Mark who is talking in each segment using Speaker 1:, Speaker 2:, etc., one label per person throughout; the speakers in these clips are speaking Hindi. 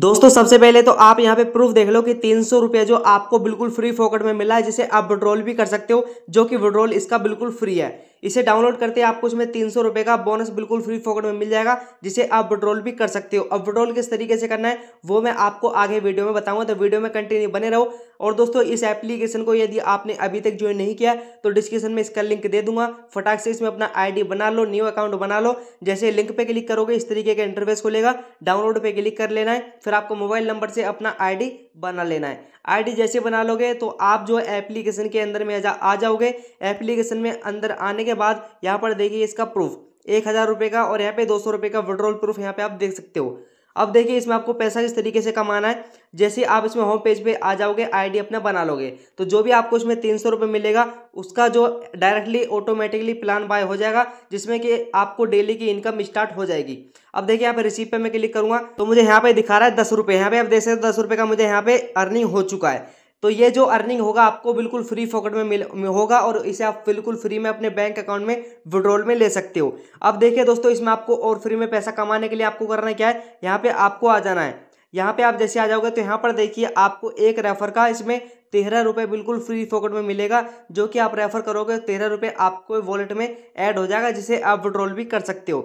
Speaker 1: दोस्तों सबसे पहले तो आप यहाँ पे प्रूफ देख लो कि तीन सौ रुपया जो आपको बिल्कुल फ्री फोकट में मिला है जिसे आप विड्रॉल भी कर सकते हो जो कि विड्रॉल इसका बिल्कुल फ्री है इसे डाउनलोड करते हैं आपको इसमें तीन सौ रुपये का बोनस बिल्कुल फ्री फॉकट में मिल जाएगा जिसे आप विड्रॉल भी कर सकते हो अब विड्रॉल किस तरीके से करना है वो मैं आपको आगे वीडियो में बताऊंगा तो वीडियो में कंटिन्यू बने रहो और दोस्तों इस एप्लीकेशन को यदि आपने अभी तक ज्वाइन नहीं किया तो डिस्क्रिप्शन में इसका लिंक दे दूंगा फटाक से इसमें अपना आई बना लो न्यू अकाउंट बना लो जैसे लिंक पर क्लिक करोगे इस तरीके का इंटरफेस खुलेगा डाउनलोड पर क्लिक कर लेना है फिर आपको मोबाइल नंबर से अपना आई बना लेना है आईडी जैसे बना लोगे तो आप जो है एप्लीकेशन के अंदर में आ जाओगे एप्लीकेशन में अंदर आने के बाद यहाँ पर देखिए इसका प्रूफ एक हज़ार रुपये का और यहाँ पे दो सौ रुपये का विड्रॉल प्रूफ यहाँ पे आप देख सकते हो अब देखिए इसमें आपको पैसा किस तरीके से कमाना है जैसे आप इसमें होम पेज पे आ जाओगे आईडी अपना बना लोगे तो जो भी आपको इसमें तीन सौ रुपये मिलेगा उसका जो डायरेक्टली ऑटोमेटिकली प्लान बाय हो जाएगा जिसमें कि आपको डेली की इनकम स्टार्ट हो जाएगी अब देखिए यहाँ पे रिसीप पे मैं क्लिक करूँगा तो मुझे यहाँ पे दिखा रहा है दस रुपये यहाँ पे आप देख सकते हो दस रुपये का मुझे यहाँ पे अर्निंग हो चुका है तो ये जो अर्निंग होगा आपको बिल्कुल फ्री फॉकट में मिल होगा और इसे आप बिल्कुल फ्री में अपने बैंक अकाउंट में विड्रॉल में ले सकते हो अब देखिए दोस्तों इसमें आपको और फ्री में पैसा कमाने के लिए आपको करना क्या है यहाँ पे आपको आ जाना है यहाँ पे आप जैसे आ जाओगे तो यहाँ पर देखिए आपको एक रेफर का इसमें तेरह रुपये बिल्कुल फ्री फोकट में मिलेगा जो कि आप रेफर करोगे तेरह रुपये आपको वॉलेट में ऐड हो जाएगा जिसे आप विड्रॉल भी कर सकते हो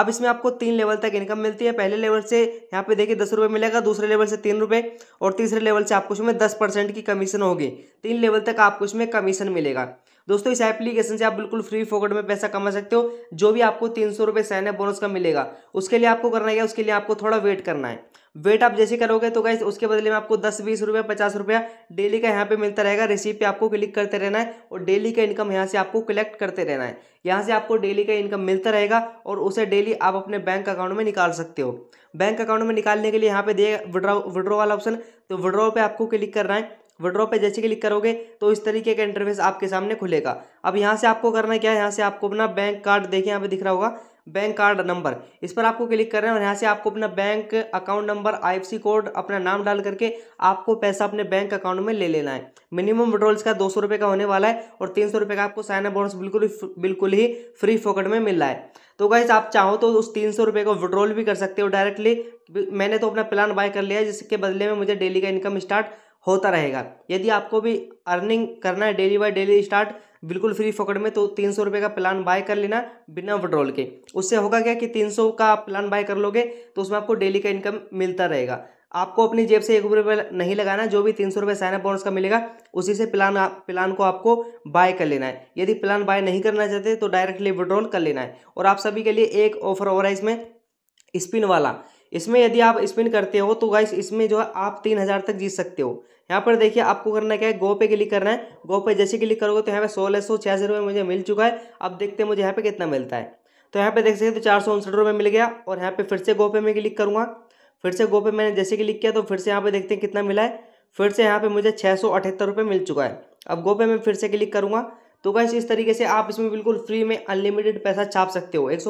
Speaker 1: अब इसमें आपको तीन लेवल तक इनकम मिलती है पहले लेवल से यहाँ पे देखिए दस रुपये मिलेगा दूसरे लेवल से तीन रुपये और तीसरे लेवल से आपको इसमें दस परसेंट की कमीशन होगी तीन लेवल तक आपको इसमें कमीशन मिलेगा दोस्तों इस एप्लीकेशन से आप बिल्कुल फ्री फोकट में पैसा कमा सकते हो जो भी आपको तीन सौ रुपये बोनस का मिलेगा उसके लिए आपको करना है उसके लिए आपको थोड़ा वेट करना है वेट आप जैसे करोगे तो गाइज उसके बदले में आपको दस बीस रुपया पचास रुपया डेली का यहाँ पे मिलता रहेगा रिसीप पे आपको क्लिक करते रहना है और डेली का इनकम यहाँ से आपको कलेक्ट करते रहना है यहाँ से आपको डेली का इनकम मिलता रहेगा और उसे डेली आप अपने बैंक अकाउंट में निकाल सकते हो बैंक अकाउंट में निकालने के लिए यहाँ पे दिए विड्रॉ विड्रो वाला ऑप्शन तो विड्रॉ पे आपको क्लिक करना है विड्रॉ पे जैसे क्लिक करोगे तो इस तरीके का इंटरफेस आपके सामने खुलेगा अब यहाँ से आपको करना क्या है यहाँ से आपको अपना बैंक कार्ड देखिए यहाँ पे दिख रहा होगा बैंक कार्ड नंबर इस पर आपको क्लिक करना है और यहाँ से आपको अपना bank account number IFC code अपना नाम डाल करके आपको पैसा अपने बैंक अकाउंट में ले लेना है मिनिमम विड्रॉल का दो सौ रुपये का होने वाला है और तीन सौ रुपये का आपको साइन अप बोनस बिल्कुल बिल्कुल ही फ्री फोकट में मिल रहा है तो गाइज आप चाहो तो उस तीन सौ रुपये का विड्रॉल भी कर सकते हो डायरेक्टली मैंने तो अपना प्लान बाय कर लिया है जिसके बदले में मुझे डेली का इनकम स्टार्ट होता रहेगा यदि आपको भी अर्निंग करना है डेली बाय डेली स्टार्ट बिल्कुल फ्री फोकट में तो तीन सौ रुपये का प्लान बाय कर लेना बिना विड्रॉल के उससे होगा क्या कि तीन सौ का आप प्लान बाय कर लोगे तो उसमें आपको डेली का इनकम मिलता रहेगा आपको अपनी जेब से एक रुपये नहीं लगाना जो भी तीन सौ रुपये साइनअप बोनस का मिलेगा उसी से प्लान प्लान को आपको बाय कर लेना है यदि प्लान बाय नहीं करना चाहते तो डायरेक्टली विड्रॉल कर लेना है और आप सभी के लिए एक ऑफर और है इसमें स्पिन वाला इसमें यदि आप स्पिन करते हो तो गाइस इसमें जो है आप तीन हज़ार तक जीत सकते हो यहाँ पर देखिए आपको करना क्या है गो पे क्लिक करना है गो पे जैसे क्लिक करोगे तो यहाँ पे सोलह सौ सौ रुपये मुझे मिल चुका है अब देखते हैं मुझे यहाँ पे कितना मिलता है तो यहाँ पे देख सकते हैं तो चार सौ उनसठ रुपये मिल गया और यहाँ पे फिर से गो पे मैं क्लिक करूँगा फिर से गो पे मैंने जैसे क्लिक किया तो फिर से यहाँ पे देखते हैं कितना मिला है फिर से यहाँ पे मुझे छः सौ अठहत्तर रुपये मिल चुका है अब गो पे मैं फिर से क्लिक करूँगा तो गैस इस तरीके से आप इसमें बिल्कुल फ्री में अनलिमिटेड पैसा छाप सकते हो एक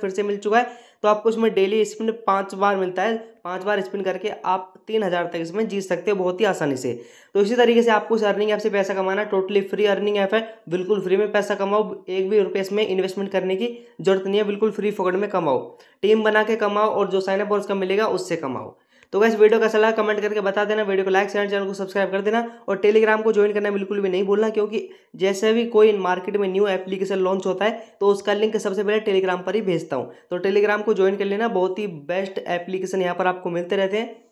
Speaker 1: फिर से मिल चुका है तो आपको इसमें डेली स्पिन पाँच बार मिलता है पाँच बार स्पिन करके आप तीन हज़ार तक इसमें जीत सकते हो बहुत ही आसानी से तो इसी तरीके से आपको इस अर्निंग ऐप से पैसा कमाना टोटली फ्री अर्निंग ऐप है बिल्कुल फ्री में पैसा कमाओ एक भी रुपये इसमें इन्वेस्टमेंट करने की जरूरत नहीं है बिल्कुल फ्री फोकट में कमाओ टीम बना के कमाओ और जो साइनअप और उसका मिलेगा उससे कमाओ तो वैसे वीडियो का सलाह कमेंट करके बता देना वीडियो को लाइक शेयर चैनल को सब्सक्राइब कर देना और टेलीग्राम को ज्वाइन करना बिल्कुल भी नहीं भूलना क्योंकि जैसे भी कोई मार्केट में न्यू एप्लीकेशन लॉन्च होता है तो उसका लिंक सबसे पहले टेलीग्राम पर ही भेजता हूँ तो टेलीग्राम को ज्वाइन कर लेना बहुत ही बेस्ट एप्लीकेशन यहाँ पर आपको मिलते रहते हैं